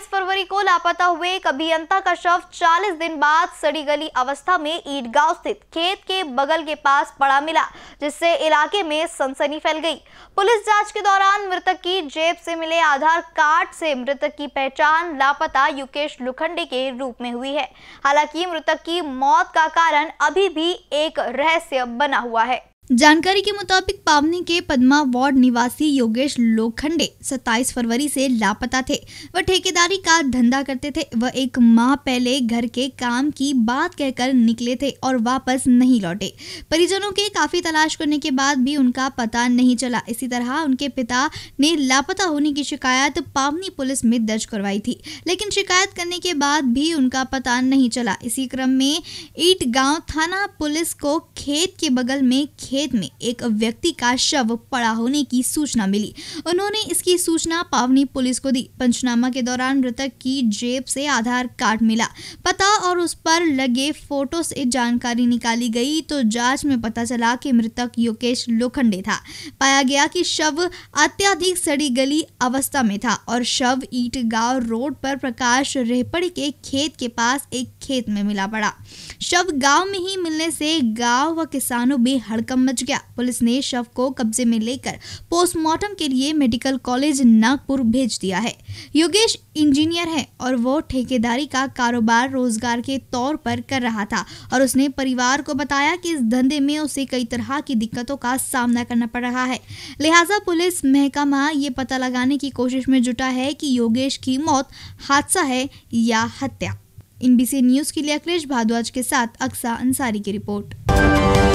28 फरवरी को लापता हुए एक अभियंता का शव 40 दिन बाद सड़ी गली अवस्था में ईदगांव स्थित खेत के बगल के पास पड़ा मिला जिससे इलाके में सनसनी फैल गई पुलिस जांच के दौरान मृतक की जेब से मिले आधार कार्ड से मृतक की पहचान लापता युकेश लुखंडे के रूप में हुई है हालांकि मृतक की मौत का कारण अभी भी एक रहस्य बना हुआ है जानकारी के मुताबिक पावनी के पद्मा वार्ड निवासी योगेश लोखंडे 27 फरवरी से लापता थे वह ठेकेदारी का धंधा करते थे वह एक माह पहले घर के काम की बात कहकर निकले थे और वापस नहीं लौटे परिजनों के काफी तलाश करने के बाद भी उनका पता नहीं चला इसी तरह उनके पिता ने लापता होने की शिकायत पावनी पुलिस में दर्ज करवाई थी लेकिन शिकायत करने के बाद भी उनका पता नहीं चला इसी क्रम में ईट गांव थाना पुलिस को खेत के बगल में खेत खेत में एक व्यक्ति का शव पड़ा होने की सूचना मिली उन्होंने इसकी सूचना पावनी पुलिस को दी पंचनामा के दौरान मृतक की जेब से आधार कार्ड मिला पता और उस पर लगे फोटो से जानकारी निकाली गई तो जांच में पता चला कि मृतक योगेश लोखंडे था पाया गया कि शव अत्यधिक सड़ी गली अवस्था में था और शव ईटगांव रोड पर प्रकाश रेहपड़ी के खेत के पास एक खेत में मिला पड़ा शव गांव में ही मिलने से गांव व किसानों में हड़कम मच गया पुलिस ने शव को कब्जे में लेकर पोस्टमार्टम के लिए मेडिकल कॉलेज नागपुर भेज दिया है योगेश इंजीनियर है और वो ठेकेदारी का कारोबार रोजगार के तौर पर कर रहा था और उसने परिवार को बताया कि इस धंधे में उसे कई तरह की दिक्कतों का सामना करना पड़ रहा है लिहाजा पुलिस महकमा ये पता लगाने की कोशिश में जुटा है कि योगेश की मौत हादसा है या हत्या इनबीसी न्यूज के लिए अखिलेश भारद्वाज के साथ अक्सा अंसारी की रिपोर्ट